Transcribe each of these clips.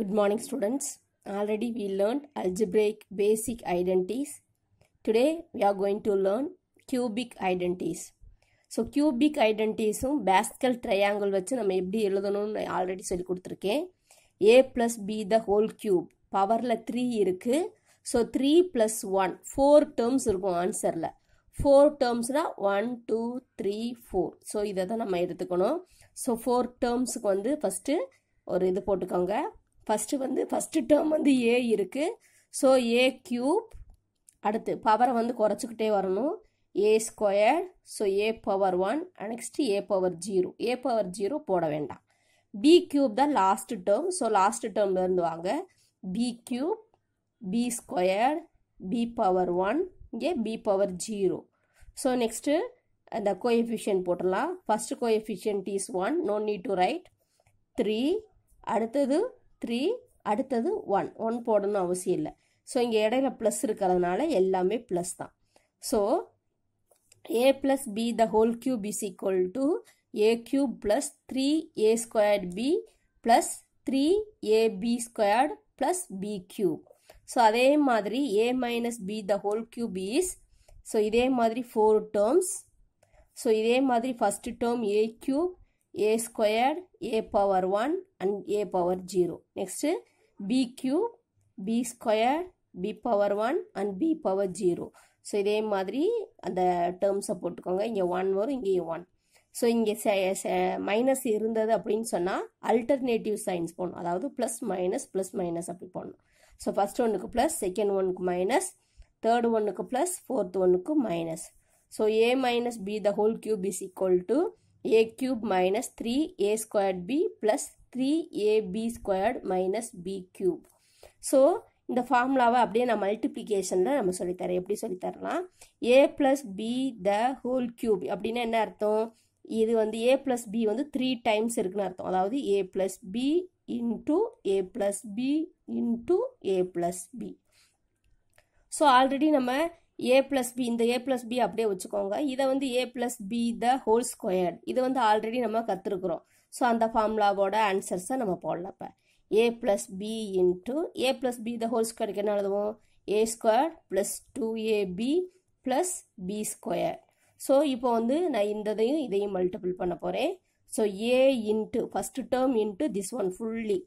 Good morning students. Already we learned algebraic basic identities today we are going to learn cubic identities so cubic ஐடென்டிஸும் Pascal triangle வச்சு நம்ம எப்படி எழுதணும்னு already சொல்லி கொடுத்துருக்கேன் A plus B the whole cube பவரில் three இருக்குது so three plus one four terms இருக்கும் ஆன்சரில் ஃபோர் டேர்ம்ஸ்னால் one two three four so இதை தான் நம்ம எடுத்துக்கணும் ஸோ ஃபோர் டேர்ம்ஸுக்கு வந்து ஃபஸ்ட்டு ஒரு இது போட்டுக்கோங்க ஃபஸ்ட்டு வந்து ஃபஸ்ட்டு டேர்ம் வந்து ஏ இருக்குது ஸோ ஏ க்யூப் அடுத்து பவரை வந்து குறைச்சிக்கிட்டே வரணும் A square so A power one next A power zero A power zero போட வேண்டாம் பி க்யூப் தான் லாஸ்ட்டு டேர்ம் ஸோ லாஸ்ட்டு டேர்ம்லேருந்து வாங்க B cube B square B power one இங்கே B power zero so next அந்த coefficient போட்டுடலாம் first coefficient is one no need to write three அடுத்தது three அடுத்தது ஒன் ஒன் போடணும் அவசியம் இல்லை ஸோ இங்கே இடையில ப்ளஸ் இருக்கிறதுனால எல்லாமே ப்ளஸ் தான் so A plus B the whole cube is equal to A cube plus three A squared B plus three A B squared plus B cube so அதே மாதிரி ஏ minus B the whole cube is so இதே மாதிரி four terms so இதே மாதிரி first term A cube A square A power one and A power zero next B cube B square B power one and B power zero so இதே மாதிரி அந்த டேர்ம்ஸை போட்டுக்கோங்க இங்கே one வரும் இங்கே ஒன் ஸோ இங்கே மைனஸ் இருந்தது அப்படின்னு சொன்னால் அல்டர்னேட்டிவ் சைன்ஸ் போடணும் அதாவது ப்ளஸ் மைனஸ் ப்ளஸ் மைனஸ் அப்படி போடணும் ஸோ ஃபஸ்ட் ஒன்றுக்கு ப்ளஸ் செகண்ட் ஒன்றுக்கு மைனஸ் தேர்ட் ஒன்றுக்கு ப்ளஸ் ஃபோர்த் ஒன்றுக்கு minus so A minus B the whole cube is equal to A cube minus three A squared B plus three A B squared minus B cube. So இந்த ஃபார்முலாவை அப்படியே நான் மல்டிப்ளிகேஷனில் நம்ம சொல்லித்தரேன் எப்படி சொல்லித்தரலாம் A plus B the whole cube, அப்படின்னா என்ன அர்த்தம் இது வந்து ஏ ப்ளஸ் பி வந்து த்ரீ டைம்ஸ் இருக்குன் அர்த்தம் அதாவது A plus B into A plus B into A plus B so already நம்ம ஏ ப்ளஸ் பி இந்த ஏ ப்ளஸ் பி அப்படியே வச்சுக்கோங்க இதை வந்து ஏ plus B the whole square இது வந்து ஆல்ரெடி நம்ம கற்றுருக்குறோம் ஸோ அந்த ஃபார்முலாவோட ஆன்சர்ஸை நம்ம போடலாம் இப்போ a plus b into a plus B the whole ஸ்கொயருக்கு என்ன எழுதுவோம் a square plus two a b plus b square so இப்போ வந்து நான் இந்ததையும் இதையும் மல்டிபிள் பண்ண போகிறேன் so a into first term into this one fully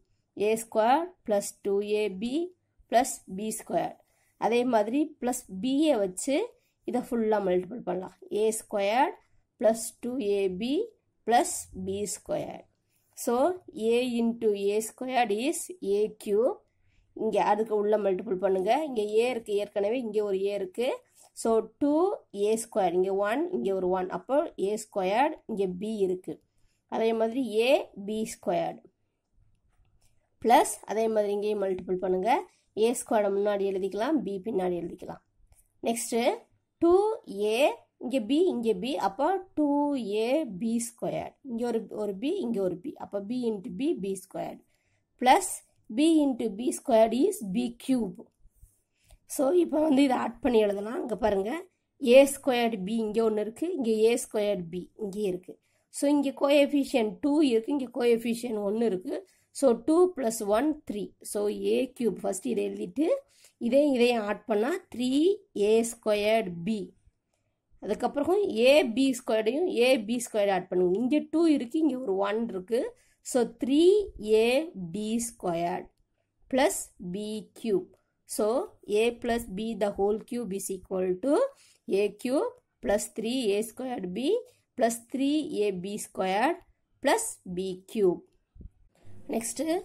a square plus two a b plus b square அதே மாதிரி ப்ளஸ் பிஏ வச்சு இதை ஃபுல்லாக மல்டிபிள் பண்ணலாம் a square plus two a b plus b square so a into a squared is a cube இங்கே அதுக்கு உள்ள multiple பண்ணுங்கள் இங்கே ஏ இருக்குது ஏற்கனவே இங்கே ஒரு ஏ இருக்குது ஸோ டூ ஏ ஸ்கொயர் இங்கே ஒன் இங்கே ஒரு ஒன் அப்போ ஏ ஸ்கொயர்டு இங்கே பி இருக்குது அதே மாதிரி ஏ பி ஸ்கொயர்டு ப்ளஸ் அதே மாதிரி இங்கேயும் மல்டிபிள் பண்ணுங்கள் ஏ ஸ்கொயர்டை முன்னாடி எழுதிக்கலாம் பி பின்னாடி எழுதிக்கலாம் நெக்ஸ்ட்டு டூ ஏ இங்கே பி இங்கே பி அப்போ டூ ஏ பி ஸ்கொயர் இங்கே ஒரு ஒரு பி இங்கே ஒரு பி அப்போ b into b b square plus b into b square is b cube so இப்போ வந்து இதை ஆட் பண்ணி எழுதலாம் இங்கே பாருங்கள் ஏ ஸ்கொயர்டு பி இங்கே ஒன்று இருக்குது இங்கே ஏ ஸ்கொயர்டு பி இங்கேயே இருக்குது ஸோ இங்கே கோஎஃபிஷியன் டூ இருக்குது இங்கே கோஎஃபிஷியன் ஒன்று இருக்குது so two plus one three so a cube first இதை எழுதிட்டு இதையும் இதையும் ஆட் பண்ணால் த்ரீ ஏ ஸ்கொயர்டு பி அதுக்கப்புறம் ஏபி ஸ்கொயர்டையும் ஏபி ஸ்கொயர்டு ஆட் பண்ணுங்க இங்கே டூ இருக்குது இங்கே ஒரு ஒன் இருக்குது so three A B squared plus b cube so A plus B the whole cube is equal to a cube plus three a squared b plus three A B squared plus b cube next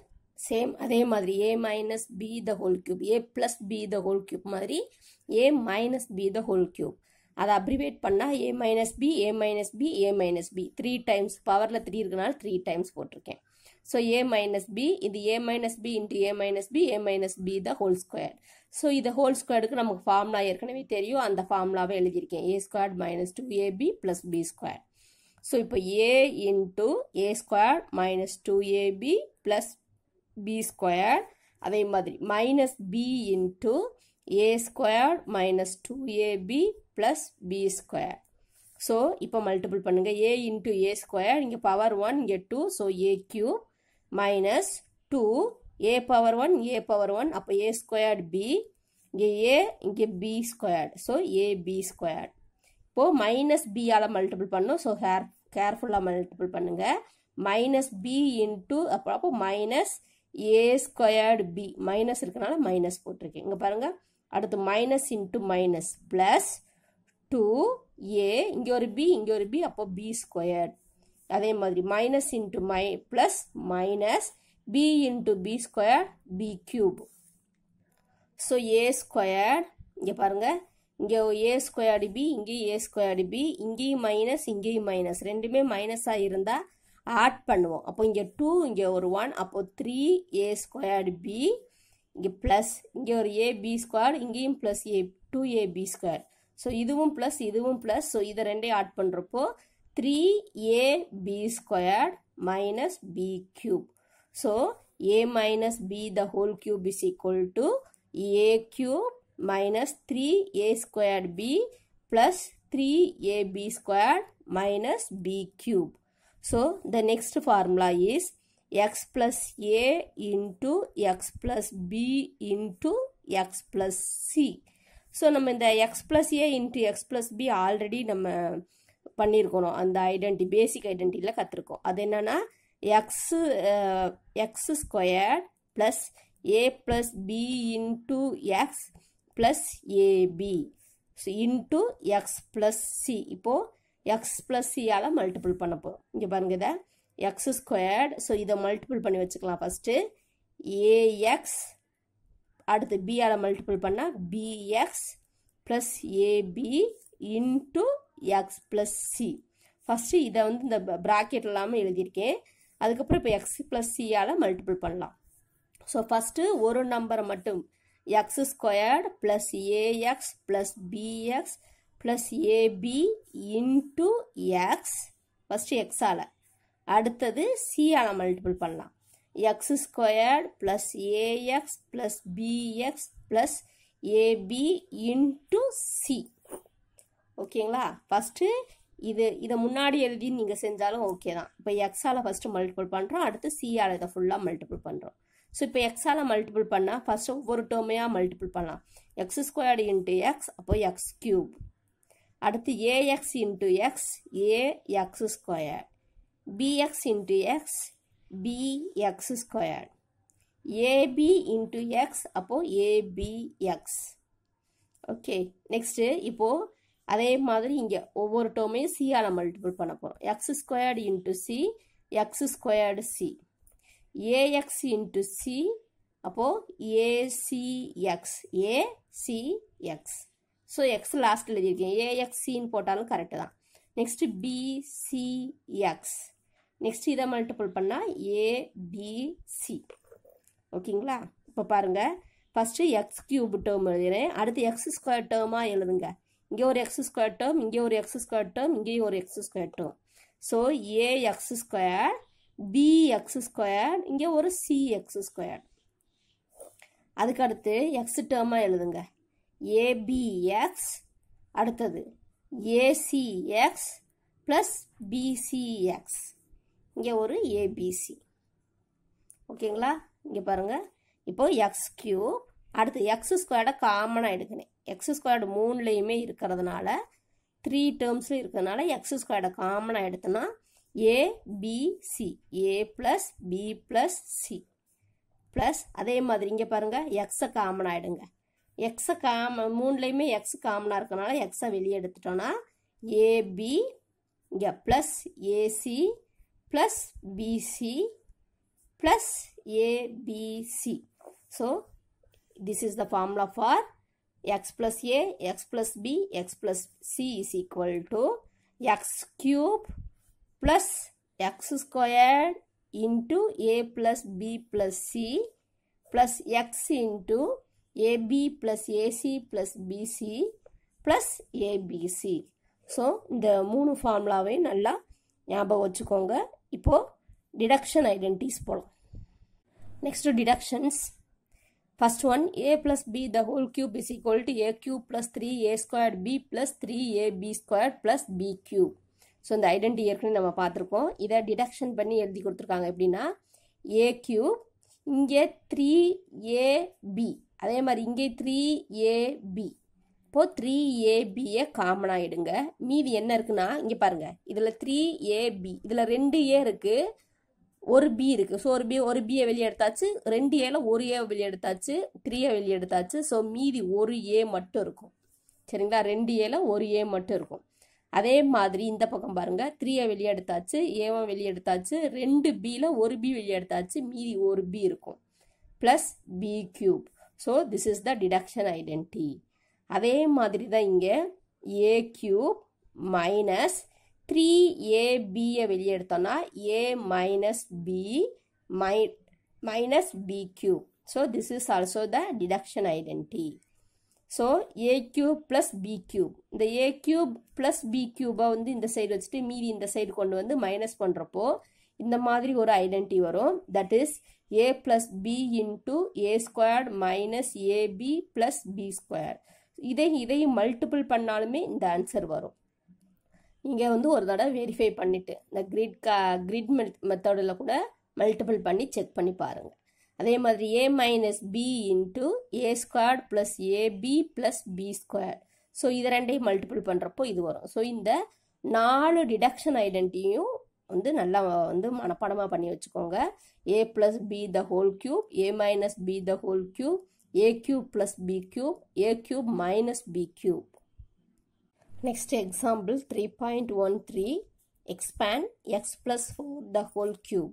same அதே மாதிரி ஏ minus B the whole cube a plus B the whole cube மாதிரி ஏ minus B the whole cube அதை abbreviate பண்ணால் a minus b a minus b a minus b three times பவரில் three இருக்கனால three times போட்டிருக்கேன் so ஏ minus b இது a minus b into a minus b a minus B the whole square so இது whole ஸ்கொயருக்கு நமக்கு formula ஏற்கனவே தெரியும் அந்த ஃபார்முலாவை எழுதியிருக்கேன் a squared minus two a b plus b square so இப்போ a into a square minus two a b plus b square அதே மாதிரி minus b into a square minus two a b plus b square so இப்போ multiple பண்ணுங்கள் a into a square இங்கே power one இங்கே two so a cube minus two a power one a power one அப்போ a squared b இங்கே a இங்கே b squared so ஏ B squared அப்போது minus பியால் multiple பண்ணும் ஸோ ஹேர் கேர்ஃபுல்லாக multiple பண்ணுங்கள் மைனஸ் பி இன்டு அப்புறம் அப்போ minus a squared b minus இருக்கனால மைனஸ் போட்டிருக்கேன் இங்கே பாருங்கள் அடுத்து minus into minus plus two a இங்கே ஒரு பி இங்கே ஒரு பி அப்போ பி ஸ்கொயர்டு அதே மாதிரி minus into my plus minus b into b square b cube so a square இங்கே பாருங்கள் இங்கே ஏ ஸ்கொயர்டு பி இங்கேயும் ஏ ஸ்கொயர்டு பி இங்கேயும் மைனஸ் இங்கேயும் மைனஸ் ரெண்டுமே மைனஸாக இருந்தால் ஆட் பண்ணுவோம் அப்போ இங்கே டூ இங்கே ஒரு ஒன் அப்போது த்ரீ ஏ ஸ்கொயர்டு பி இங்கே ப்ளஸ் இங்கே ஒரு ஏ பி ஸ்கொயர் இங்கேயும் plus a two a b square so இதுவும் ப்ளஸ் இதுவும் ப்ளஸ் ஸோ இது ரெண்டையும் ஆட் பண்ணுறப்போ three A b square minus b cube so A minus B the whole cube is equal to A cube minus 3a squared b plus 3ab squared minus b cube. So, the next formula is x plus a into x plus b into x plus c. So, நம்ம இந்த x plus a into x plus b already நம்ம பண்ணியிருக்கணும் அந்த identity, basic ஐடென்டிட்டியில் கற்றுருக்கோம் அது என்னென்னா x x square plus a plus b into x plus a b into x plus c இப்போது x plus சியால் மல்டிபிள் பண்ண போகிறோம் இங்கே பாருங்க இதை எக்ஸ் ஸ்கொயர்ட் ஸோ இதை மல்டிபிள் பண்ணி வச்சுக்கலாம் ஃபஸ்ட்டு ஏஎக்ஸ் அடுத்து பியால் மல்டிபிள் பண்ணால் b x plus a b into x plus c first இதை வந்து இந்த ப்ராக்கெட் இல்லாமல் எழுதியிருக்கேன் அதுக்கப்புறம் இப்போ எக்ஸ் ப்ளஸ் சியால் மல்டிபிள் பண்ணலாம் ஸோ ஃபஸ்ட்டு ஒரு நம்பரை மட்டும் x squared plus a x plus b x plus a b into x first எக்ஸால் அடுத்தது சியால் மல்டிபிள் பண்ணலாம் x squared plus a x plus b x plus a b into c ஓகேங்களா ஃபஸ்ட்டு இது இதை முன்னாடி எழுதி நீங்கள் செஞ்சாலும் ஓகே தான் இப்போ எக்ஸால் ஃபஸ்ட்டு மல்டிபிள் பண்ணுறோம் அடுத்து சியால் இதை ஃபுல்லாக மல்டிபிள் பண்ணுறோம் ஸோ இப்போ எக்ஸால் மல்டிபிள் பண்ணால் ஃபஸ்ட்டு ஒவ்வொரு டேர்மையாக மல்டிபிள் பண்ணலாம் எக்ஸ் ஸ்கொயர்டு இன்ட்டு எக்ஸ் அப்போ எக்ஸ் க்யூப் அடுத்து a x into x a x square b x into x b x square a b into x அப்போது ஏபிஎக்ஸ் ஓகே நெக்ஸ்ட்டு இப்போது அதே மாதிரி இங்கே ஒவ்வொரு டோமையும் சியால் மல்டிபிள் பண்ண போகிறோம் x squared into c x squared c AX into c அப்போது a c x a c x so x last எழுதியிருக்கேன் ஏஎக்ஸின்னு போட்டாலும் கரெக்டு தான் நெக்ஸ்ட்டு பிசிஎக்ஸ் நெக்ஸ்ட் இதை மல்டிபிள் பண்ணால் ABC, ஓகேங்களா இப்போ பாருங்கள் first X cube term எழுதுகிறேன் அடுத்து X ஸ்கொயர் term எழுதுங்க இங்கே ஒரு X square term, இங்கே ஒரு X square term, இங்கேயும் ஒரு X square term, so AX square, square b b x squared இங்கே ஒரு சிஎக்ஸ் ஸ்கொயர் அதுக்கடுத்து எக்ஸ் டேர்மாக எழுதுங்க ஏபிஎக்ஸ் அடுத்தது ஏசிஎக்ஸ் ப்ளஸ் பிசிஎக்ஸ் இங்கே ஒரு ஏபிசி ஓகேங்களா இங்கே பாருங்கள் இப்போது எக்ஸ் கியூ அடுத்து எக்ஸ் ஸ்கொயர்டை காமனாக எடுக்கணும் எக்ஸ் ஸ்கொயர்டு மூணுலேயுமே இருக்கிறதுனால த்ரீ டேர்ம்ஸும் இருக்கிறதுனால எக்ஸ் ஸ்கொயர்டை காமனாக எடுத்தோன்னா a b c a plus b plus c plus அதே மாதிரி இங்கே பாருங்கள் எக்ஸை காமன் ஆகிடுங்க எக்ஸை காம மூணுலேயுமே எக்ஸ் காமனாக இருக்கனால எக்ஸை வெளியே எடுத்துட்டோன்னா ஏபி இங்கே plus a c plus b c plus a b c so this is the formula for x plus a x plus b x plus c is equal to x cube plus x squared into A plus b plus c plus x into a b plus a c plus b c plus a b c so இந்த மூணு ஃபார்முலாவை நல்லா ஞாபகம் வச்சுக்கோங்க இப்போது deduction identities போகலாம் next deductions first one a plus B the whole cube is equal to A cube plus three a square b plus three A b square plus B cube so இந்த identity ஏற்கனவே நம்ம பார்த்துருக்கோம் இதை deduction பண்ணி எழுதி கொடுத்துருக்காங்க எப்படின்னா a cube இங்கே த்ரீ ஏபி அதே மாதிரி இங்கே த்ரீ ஏபி இப்போது த்ரீ ஏபியை காமனாக எடுங்க மீதி என்ன இருக்குன்னா இங்கே பாருங்கள் இதில் த்ரீ ஏபி இதில் ரெண்டு ஏ இருக்குது ஒரு பி இருக்குது ஸோ ஒரு பி ஒரு பியை வெளியே எடுத்தாச்சு ரெண்டு ஏல ஒரு ஏ வெளியே எடுத்தாச்சு த்ரீயை வெளியே எடுத்தாச்சு ஸோ மீதி ஒரு ஏ மட்டும் இருக்கும் சரிங்களா ரெண்டு ஏல ஒரு ஏ மட்டும் இருக்கும் அதே மாதிரி இந்த பக்கம் பாருங்க த்ரீயை வெளியே எடுத்தாச்சு ஏவன் வெளியே எடுத்தாச்சு ரெண்டு பியில் ஒரு பி வெளியே எடுத்தாச்சு மீதி ஒரு பி இருக்கும் plus B cube so this is the deduction identity அதே மாதிரி தான் இங்கே ஏ கியூப் மைனஸ் த்ரீ ஏபியை வெளியே எடுத்தோம்னா a minus b my minus b cube so this is also the deduction identity so a cube plus B cube இந்த a cube plus b கியூபை வந்து இந்த சைடு வச்சுட்டு மீதி இந்த சைடு கொண்டு வந்து மைனஸ் பண்ணுறப்போ இந்த மாதிரி ஒரு ஐடென்டிட்டி வரும் that is a plus b into a square minus a b plus b square இதை இதையும் மல்டிபிள் பண்ணாலுமே இந்த ஆன்சர் வரும் நீங்கள் வந்து ஒரு தடவை வெரிஃபை பண்ணிவிட்டு இந்த க்ரிட் க க்ரிட் கிரிட் மெத்தடில் கூட மல்டிபிள் பண்ணி செக் பண்ணி பாருங்கள் அதே மாதிரி ஏ minus b into a squared plus a b plus b square so இது ரெண்டையும் மல்டிபிள் பண்ணுறப்போ இது வரும் ஸோ இந்த நாலு டிடக்ஷன் ஐடென்டியும் வந்து நல்லா வந்து மனப்பாடமாக பண்ணி வச்சுக்கோங்க a plus B the whole cube a minus B the whole cube a cube plus B cube a cube minus b cube next example three point one three expand x plus four the whole cube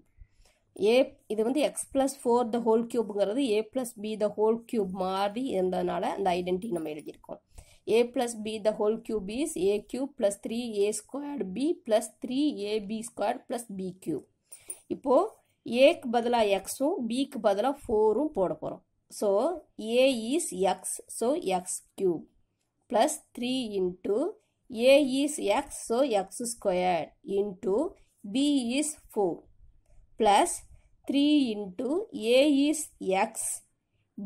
a இது வந்து x plus four the whole கியூப்ங்கிறது a plus B the whole cube மாதிரி இருந்ததுனால அந்த identity நம்ம எழுதியிருக்கோம் a plus B the whole cube is a cube plus three a squared b plus three A b squared plus B cube இப்போது ஏக்கு பதிலாக எக்ஸும் பிக்கு பதிலாக ஃபோரும் போட போகிறோம் so a is x so x cube plus three into a is x so x squared into b is four plus three into A is X,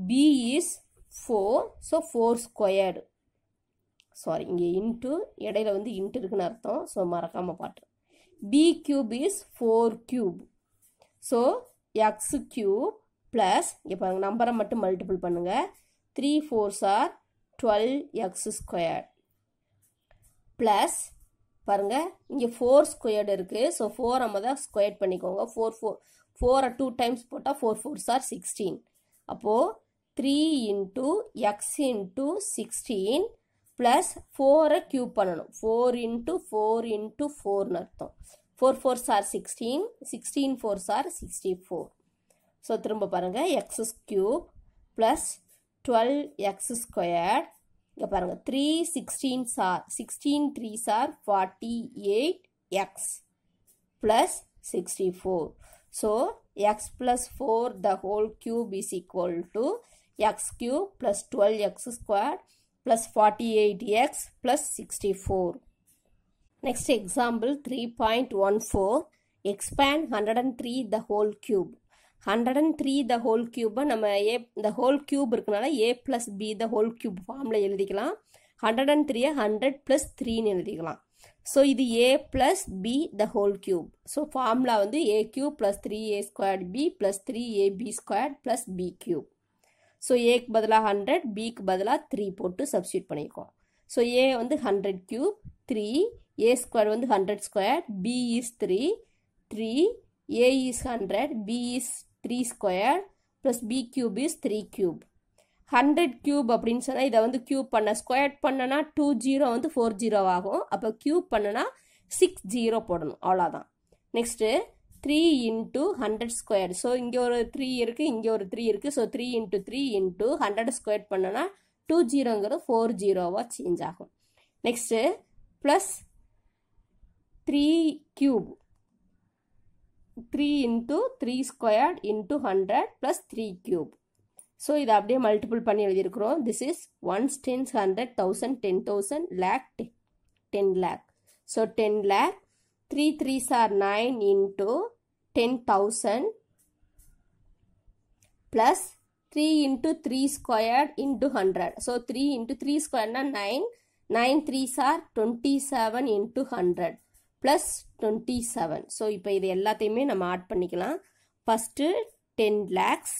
B is 4, so 4 squared. Sorry இங்கே into இடையில வந்து into இருக்குன்னு அர்த்தம் so மறக்காமல் பாட்டு b cube is four cube so x cube plus இங்கே பாருங்கள் நம்பரை மட்டும் மல்டிபிள் பண்ணுங்கள் three fours are twelve x square plus பாருங்கள் இங்கே ஃபோர் ஸ்கொயர்டு இருக்குது ஸோ ஃபோர் நம்ம தான் ஸ்கொயர் பண்ணிக்கோங்க ஃபோர் ஃபோர் ஃபோரை டூ டைம்ஸ் போட்டால் ஃபோர் ஃபோர் சார் சிக்ஸ்டீன் அப்போது three into x into sixteen plus ஃபோரை கியூ பண்ணணும் ஃபோர் இன்ட்டு ஃபோர் இன்ட்டு ஃபோர்னு அர்த்தம் four four sir sixteen sixteen four sir sixty four so திரும்ப பாருங்கள் x's cube plus twelve x square இங்கே பாருங்கள் three sixteen sir sixteen three sir forty eight x plus sixty four So, x plus 4 the whole cube is equal to x cube plus 12x square plus 48x plus 64. Next example 3.14 expand 103 the whole cube. 103 the whole cube நம்ம ஏ இந்த whole cube இருக்கனால a plus B the whole cube ஃபார்மில் எழுதிக்கலாம் hundred and த்ரீயை hundred plus த்ரீன்னு எழுதிக்கலாம் so இது a plus B the whole cube so formula வந்து a cube plus three A squared B plus three A B squared plus b cube so ஏக்கு பதிலாக hundred பிக்கு பதிலாக த்ரீ போட்டு சப்ஸ்டியூட் பண்ணியிருக்கோம் ஸோ ஏ வந்து hundred cube three a square வந்து hundred square b is three three a is hundred b is three square plus B cube is three cube hundred cube அப்படின்னு சொன்னால் இதை வந்து கியூப் பண்ண square பண்ணனா two zero வந்து four zero ஆகும் அப்போ கியூப் பண்ணனா சிக்ஸ் ஜீரோ போடணும் அவ்வளோதான் next three into hundred square so இங்கே ஒரு த்ரீ இருக்குது இங்கே ஒரு த்ரீ இருக்குது so three into three into hundred square பண்ணனா டூ ஜீரோங்கிறது ஃபோர் ஜீரோவாக சேஞ்ச் ஆகும் next plus three cube three into three square into hundred plus three cube so இதை அப்படியே மல்டிபிள் பண்ணி எழுதியிருக்கிறோம் this is ones tens hundred thousand ten thousand lakh ten lakh so ten lakh three threes are nine into ten thousand plus three into three square into hundred so three into three ஸ்கொயர்னா nine nine threes are twenty seven into hundred plus twenty seven so இப்போ இது எல்லாத்தையுமே நம்ம add பண்ணிக்கலாம் first ten lakhs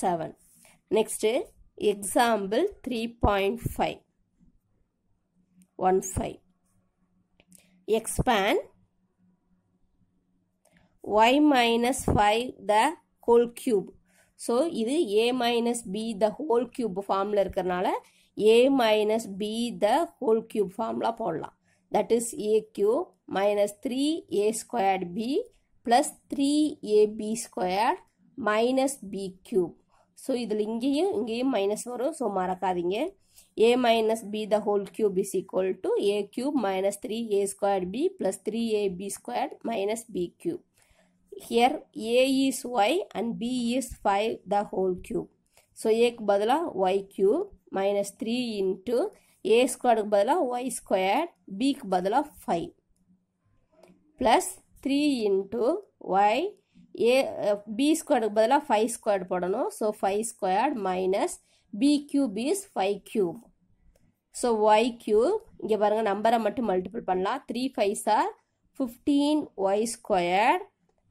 seven next example three point five one five expand y minus five the whole cube so இது a minus B the whole cube ஃபார்மில் இருக்கிறனால a minus B the whole cube ஃபார்ம்லாம் போடலாம் that is a cube minus three A squared B plus three A B squared minus b cube so இதில் இங்கேயும் இங்கேயும் minus வரும் so மறக்காதீங்க a minus B the whole cube is equal to A cube minus three a square b plus three A b square minus b cube here a is y and b is five the whole cube so ஏக்கு பதிலாக y cube minus three into a ஸ்கொயருக்கு பதிலாக y square பிக்கு பதிலாக five plus three into y a b ஸ்கொயர்டுக்கு பதிலாக five squared போடணும் so five squared minus b cube is five cube so y cube இங்கே பாருங்கள் நம்பரை மட்டும் மல்டிபிள் பண்ணலாம் three five sir fifteen y squared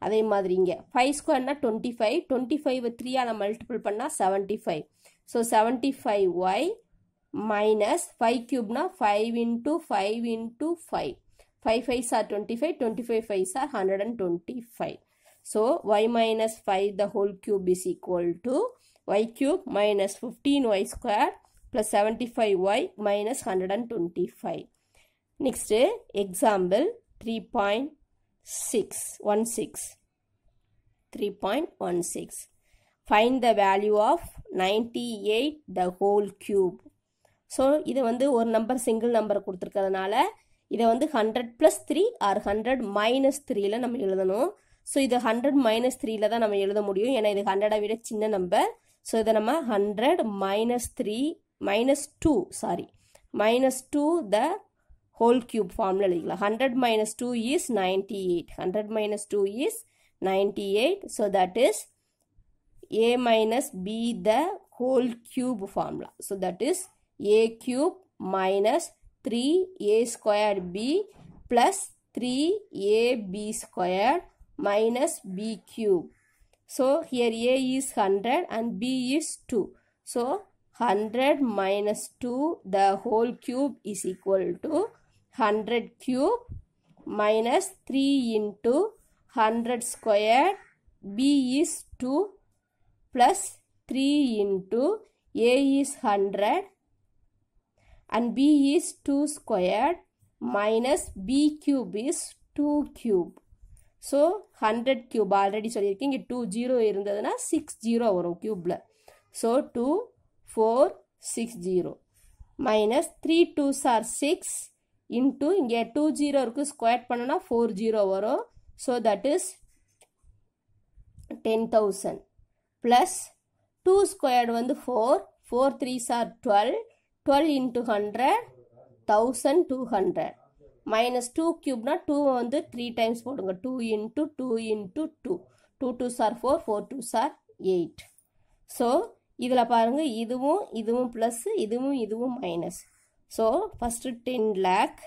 அதே மாதிரி இங்கே ஃபைவ் ஸ்கொயர்னா டுவெண்ட்டி ஃபைவ் டுவெண்ட்டி ஃபைவ் த்ரீயால் மல்டிபிள் பண்ணால் seventy five so seventy five y minus five கியூப்னா five into five into five five five sir twenty five twenty five five sir hundred and twenty five So y minus 5 the whole cube is equal to y cube minus 15y square plus 75y minus 125. Next example 3.616. 3.16. Find the value of 98 the whole cube. So, இது வந்து ஒரு number single number கொடுத்துருக்கிறதுனால இதை வந்து hundred plus three or hundred minus த்ரீயில் நம்ம எழுதணும் so இது ஹண்ட்ரட் மைனஸ் த்ரீல தான் நம்ம எழுத முடியும் ஏன்னா இது ஹண்ட்ரடை விட சின்ன நம்பர் ஸோ இதை நம்ம hundred minus three minus two sorry minus two the whole cube ஃபார்மில் எழுதிக்கலாம் hundred minus two is ninety eight hundred minus two is ninety eight so that is a minus B the whole cube formula so that is a cube minus three a square b plus three a b square minus b cube. So here a is 100 and b is 2. So 100 minus 2 the whole cube is equal to 100 cube minus 3 into 100 squared b is 2 plus 3 into a is 100 and b is 2 squared minus b cube is 2 cube. So hundred cube already சொல்லியிருக்கேன் இங்கே two zero இருந்ததுன்னா six zero வரும் க்யூப்பில் so two four six zero minus three two sir six into இங்கே two zero இருக்குது square பண்ணோன்னா four zero வரும் so that is ten thousand plus two squared வந்து four four three sir twelve twelve into hundred thousand two hundred minus two கியூப்னா two வந்து three times போடுங்க two into two into two two two sir four four two sir eight so இதில் பாருங்கள் இதுவும் இதுவும் plus இதுவும் இதுவும் minus so first ten lakh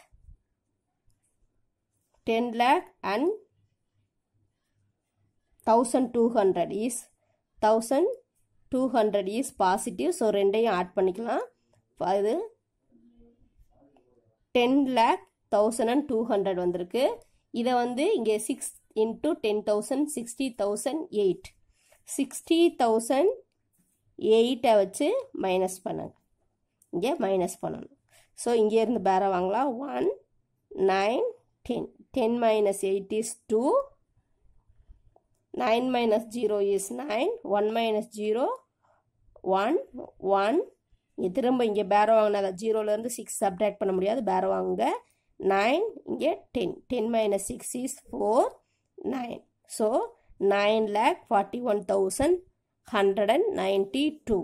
ten lakh and thousand two hundred is thousand two hundred is positive so ரெண்டையும் add பண்ணிக்கலாம் இது ten lakh thousand and two hundred வந்திருக்கு இதை வந்து இங்கே six into ten thousand sixty thousand eight sixty thousand எயிட்டை வச்சு minus பண்ணுங்க இங்கே மைனஸ் பண்ணணும் ஸோ இங்கேருந்து பேரை வாங்கலாம் one nine ten ten minus eight is two nine minus zero is nine one minus zero one one இங்கே திரும்ப இங்கே பேரை வாங்கினா ஜீரோலேருந்து சிக்ஸ் சப்டாக்ட் பண்ண முடியாது பேரை வாங்குங்க நைன் இங்கே ten ten minus six is four nine so nine lakh forty one thousand hundred and ninety two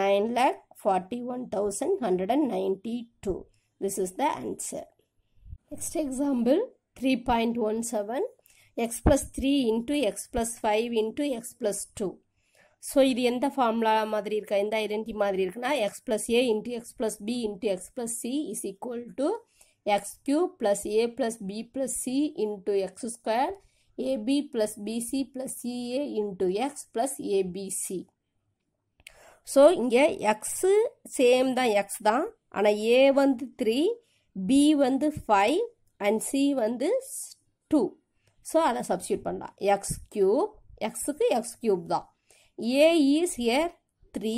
nine lakh forty one thousand hundred and ninety two this is the answer next example three point one seven x plus three into x plus five into x plus two so இது எந்த formula மாதிரி இருக்கா எந்த identity மாதிரி இருக்குன்னா x plus a into x plus b into x plus c is equal to x cube plus a plus b plus c into x square ab plus bc plus ca into x plus abc so இங்கே x same தான் x தான் ஆனால் a வந்து three b வந்து five and c வந்து two so அதை substitute பண்ணலாம் x cube எக்ஸுக்கு எக்ஸ் கியூப் தான் a is here three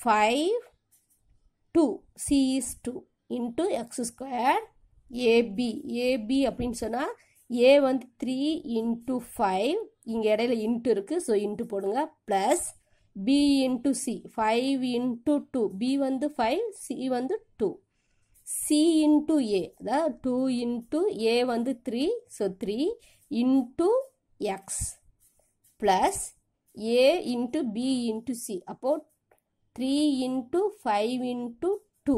five two c is two into x square a b a b அப்படின்னு சொன்னால் ஏ வந்து த்ரீ இன்ட்டு ஃபைவ் இங்கே இடையில இன்ட்டு இருக்குது ஸோ இன்ட்டு போடுங்க plus b into c five into two b வந்து ஃபைவ் சி வந்து டூ சி இன்ட்டு ஏ அதாவது டூ இன்ட்டு ஏ வந்து three so three into x plus a into b into c அப்போது three into five into two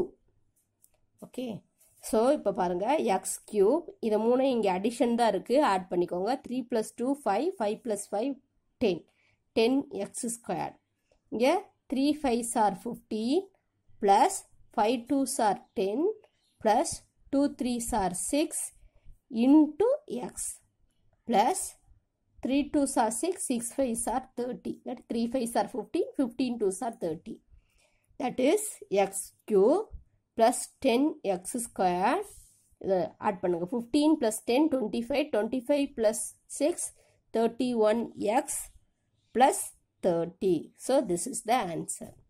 okay so இப்போ பாருங்கள் X cube இதை மூணும் இங்கே அடிஷன் தான் இருக்குது ஆட் பண்ணிக்கோங்க three plus two five five plus five ten ten x square இங்கே three five sir fifteen plus five two sir ten plus two three sir six into x plus three two sir six six five sir thirty that three five sir fifteen fifteen two sir thirty that is x cube plus 10x square the add pannunga 15 plus 10 25 25 plus 6 31x plus 30 so this is the answer